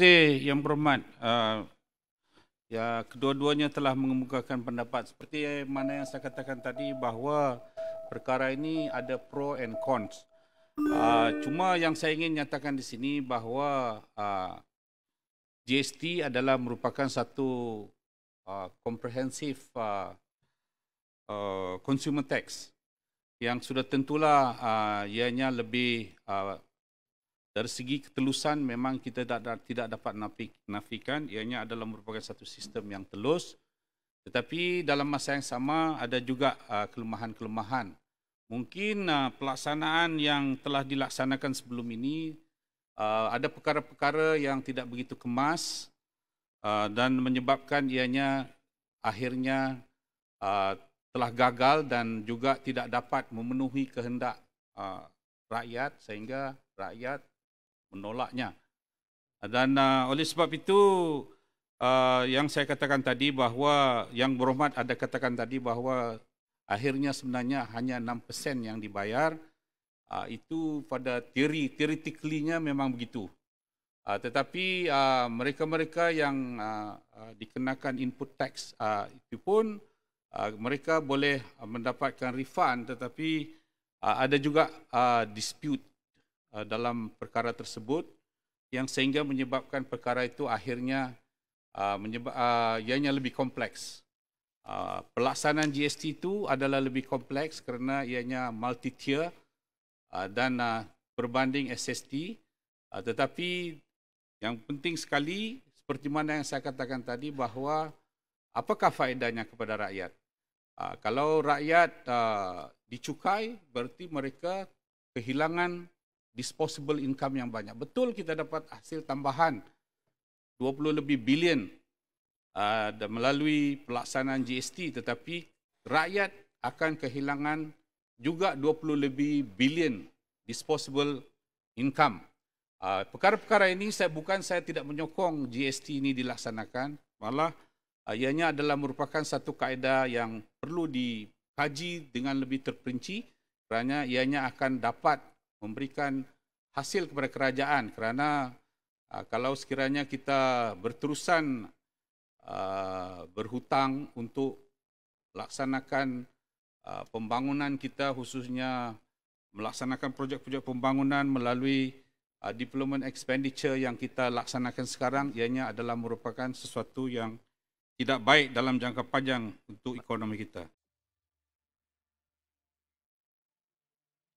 kasih yang berhormat uh, ya kedua-duanya telah mengemukakan pendapat seperti mana yang saya katakan tadi bahawa perkara ini ada pro and cons uh, cuma yang saya ingin nyatakan di sini bahawa uh, ah, GST adalah merupakan satu uh, comprehensive uh, uh, consumer tax yang sudah tentulah uh, ianya lebih uh, dari segi ketelusan memang kita tak, tidak dapat nafikan ianya adalah merupakan satu sistem yang telus tetapi dalam masa yang sama ada juga kelemahan-kelemahan mungkin uh, pelaksanaan yang telah dilaksanakan sebelum ini uh, ada perkara-perkara yang tidak begitu kemas uh, dan menyebabkan ianya akhirnya uh, telah gagal dan juga tidak dapat memenuhi kehendak uh, rakyat sehingga rakyat menolaknya. Dan uh, oleh sebab itu uh, yang saya katakan tadi bahawa yang berhormat ada katakan tadi bahawa akhirnya sebenarnya hanya 6% yang dibayar uh, itu pada teori theoretically-nya memang begitu. Uh, tetapi uh, mereka-mereka yang uh, uh, dikenakan input tax uh, itu pun uh, mereka boleh mendapatkan refund tetapi uh, ada juga uh, dispute Uh, dalam perkara tersebut yang sehingga menyebabkan perkara itu akhirnya uh, menyebab uh, ianya lebih kompleks. Uh, pelaksanaan GST itu adalah lebih kompleks kerana ianya multi-tier uh, dan uh, berbanding SST. Uh, tetapi yang penting sekali seperti mana yang saya katakan tadi bahawa apakah faedahnya kepada rakyat? Uh, kalau rakyat uh, dicukai berarti mereka kehilangan disposable income yang banyak. Betul kita dapat hasil tambahan 20 lebih bilion uh, melalui pelaksanaan GST tetapi rakyat akan kehilangan juga 20 lebih bilion disposable income. Uh, perkara-perkara ini saya bukan saya tidak menyokong GST ini dilaksanakan, malah uh, ianya adalah merupakan satu kaedah yang perlu dikaji dengan lebih terperinci kerana ianya akan dapat memberikan hasil kepada kerajaan kerana uh, kalau sekiranya kita berterusan uh, berhutang untuk laksanakan uh, ah, pembangunan kita khususnya melaksanakan projek-projek pembangunan melalui uh, deployment expenditure yang kita laksanakan sekarang ianya adalah merupakan sesuatu yang tidak baik dalam jangka panjang untuk ekonomi kita.